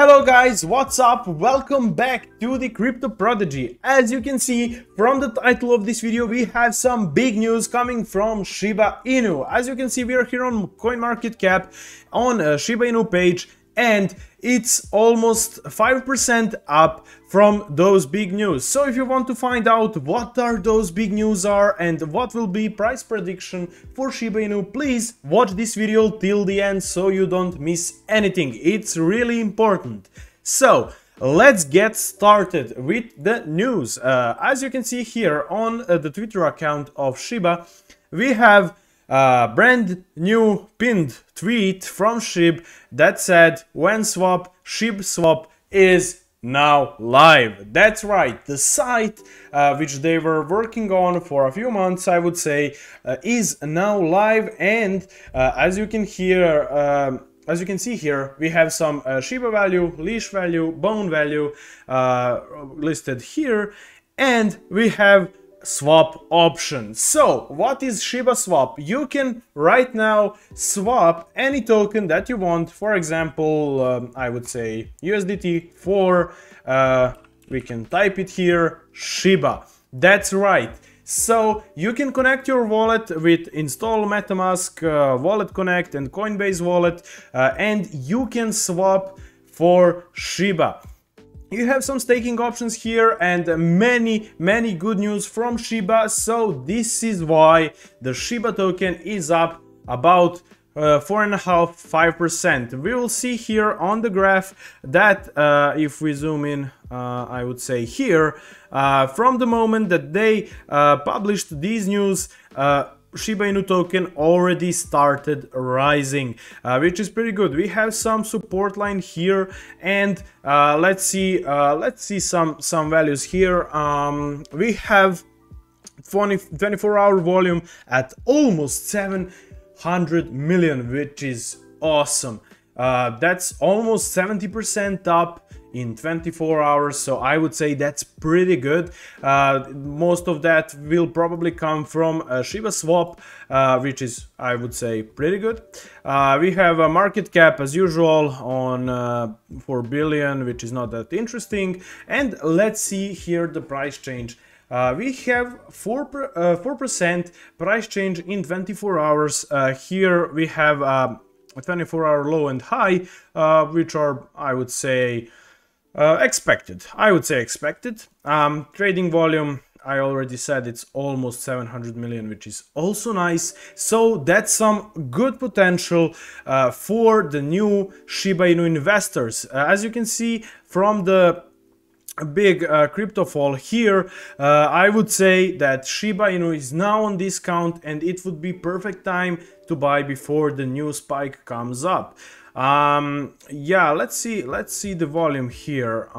Hello guys, what's up? Welcome back to the Crypto Prodigy. As you can see from the title of this video, we have some big news coming from Shiba Inu. As you can see, we are here on CoinMarketCap on uh, Shiba Inu page and it's almost 5% up from those big news. So if you want to find out what are those big news are and what will be price prediction for Shiba Inu, please watch this video till the end so you don't miss anything. It's really important. So let's get started with the news. Uh, as you can see here on uh, the Twitter account of Shiba, we have a brand new pinned tweet from SHIB that said when swap, SHIB swap is now live. That's right, the site uh, which they were working on for a few months, I would say, uh, is now live. And uh, as you can hear, um, as you can see here, we have some uh, Shiba value, leash value, bone value uh, listed here. And we have swap option. So what is Shiba swap? You can right now swap any token that you want. For example, um, I would say USDT for, uh, we can type it here, Shiba. That's right. So you can connect your wallet with install MetaMask, uh, Wallet Connect and Coinbase Wallet uh, and you can swap for Shiba you have some staking options here and many, many good news from Shiba. So this is why the Shiba token is up about uh, four and a half, five percent. We will see here on the graph that uh, if we zoom in, uh, I would say here, uh, from the moment that they uh, published these news, uh, Shiba Inu token already started rising, uh, which is pretty good. We have some support line here, and uh, let's see, uh, let's see some some values here. Um, we have 20, 24 hour volume at almost 700 million, which is awesome. Uh, that's almost 70% up in 24 hours so i would say that's pretty good uh, most of that will probably come from uh, shiba swap uh, which is i would say pretty good uh, we have a market cap as usual on 4 billion which is not that interesting and let's see here the price change uh, we have 4% uh, price change in 24 hours. Uh, here we have um, 24 hour low and high, uh, which are, I would say, uh, expected. I would say expected. Um, trading volume, I already said it's almost 700 million, which is also nice. So that's some good potential uh, for the new Shiba Inu investors. Uh, as you can see from the a big uh, crypto fall here, uh, I would say that Shiba Inu is now on discount and it would be perfect time to buy before the new spike comes up. Um, yeah, let's see, let's see the volume here. Uh,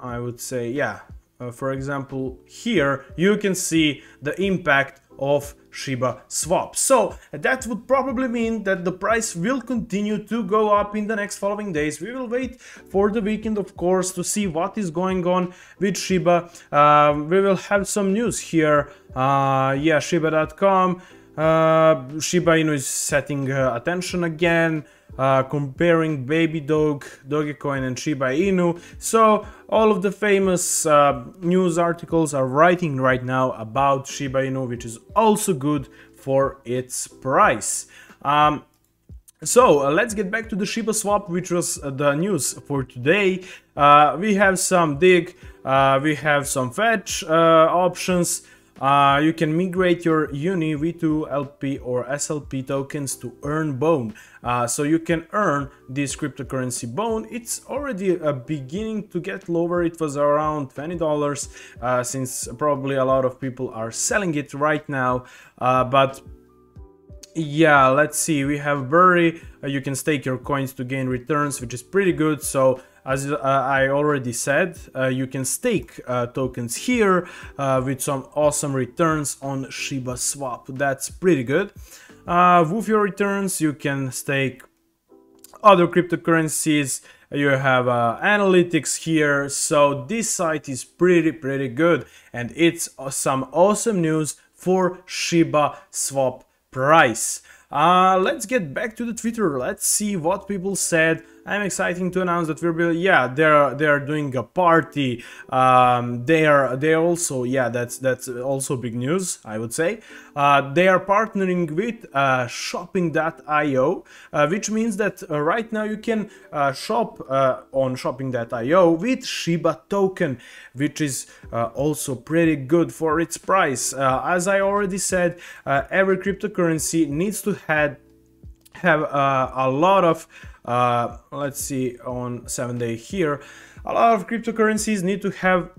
I would say, yeah, uh, for example, here you can see the impact of Shiba swap. So that would probably mean that the price will continue to go up in the next following days. We will wait for the weekend, of course, to see what is going on with Shiba. Uh, we will have some news here. Uh, yeah, Shiba.com. Uh, Shiba Inu is setting uh, attention again uh, comparing Baby Dog, Dogecoin and Shiba Inu. So all of the famous uh, news articles are writing right now about Shiba Inu, which is also good for its price. Um, so uh, let's get back to the Shiba swap, which was uh, the news for today. Uh, we have some dig, uh, we have some fetch options, uh, you can migrate your Uni, V2, LP or SLP tokens to earn Bone. Uh, so you can earn this cryptocurrency Bone. It's already beginning to get lower. It was around $20 uh, since probably a lot of people are selling it right now. Uh, but yeah, let's see. We have Burry. Uh, you can stake your coins to gain returns, which is pretty good. So as uh, I already said, uh, you can stake uh, tokens here uh, with some awesome returns on Shiba Swap. That's pretty good. Uh, with your returns, you can stake other cryptocurrencies. You have uh, analytics here. So this site is pretty, pretty good. And it's some awesome news for Shiba Swap price. let's get back to the Twitter. Let's see what people said I'm excited to announce that we're building. Yeah, they're they're doing a party. Um, they are they also yeah that's that's also big news I would say. Uh, they are partnering with uh, Shopping.io, uh, which means that uh, right now you can uh, shop uh, on Shopping.io with Shiba token, which is also pretty good for its price. as I already said, every cryptocurrency needs to have have a lot of uh, let's see on seven day here. A lot of cryptocurrencies need to have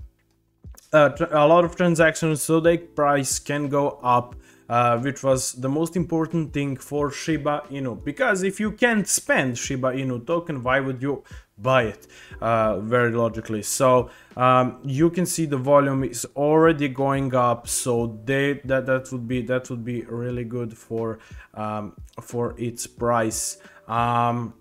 uh, a lot of transactions so their price can go up. Uh, which was the most important thing for Shiba Inu because if you can't spend Shiba Inu token, why would you buy it? Uh, very logically. So um, you can see the volume is already going up. So they that that would be that would be really good for um, for its price. Um,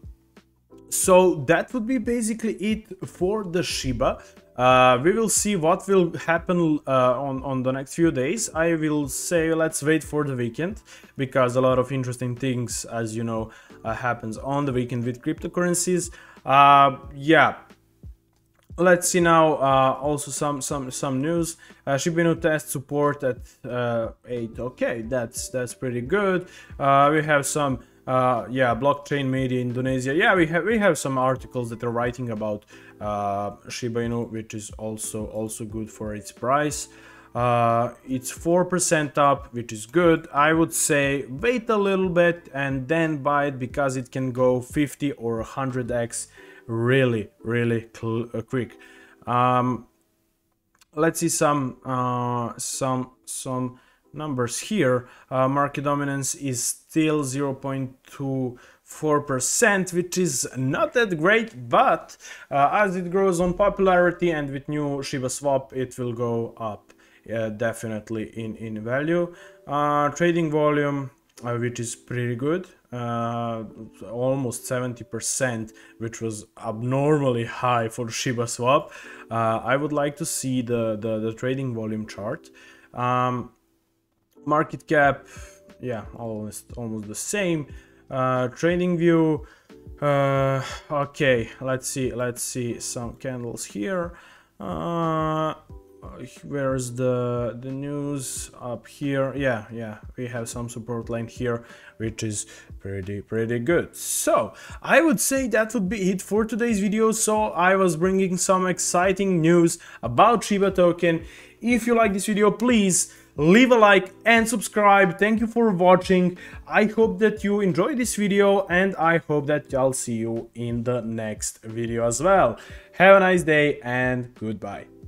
so that would be basically it for the Shiba. Uh, we will see what will happen uh, on, on the next few days. I will say let's wait for the weekend because a lot of interesting things, as you know, uh, happens on the weekend with cryptocurrencies. Uh, yeah, let's see now uh, also some some some news uh, Shibino test support at uh, 8 okay that's that's pretty good uh, we have some uh, yeah, blockchain media Indonesia. Yeah, we have we have some articles that are writing about uh, Shiba Inu, which is also also good for its price. Uh, it's four percent up, which is good. I would say wait a little bit and then buy it because it can go 50 or 100x really really uh, quick. Um, let's see some uh, some some numbers here, uh, market dominance is still 0.24%, which is not that great, but uh, as it grows on popularity and with new Shiba swap, it will go up uh, definitely in, in value. Uh, trading volume, uh, which is pretty good, uh, almost 70%, which was abnormally high for Shiba Swap. Uh, I would like to see the, the, the trading volume chart. Um, market cap yeah almost almost the same uh, trading view uh, okay let's see let's see some candles here uh, where's the the news up here yeah yeah we have some support line here which is pretty pretty good so i would say that would be it for today's video so i was bringing some exciting news about shiba token if you like this video please leave a like and subscribe. Thank you for watching. I hope that you enjoyed this video and I hope that I'll see you in the next video as well. Have a nice day and goodbye.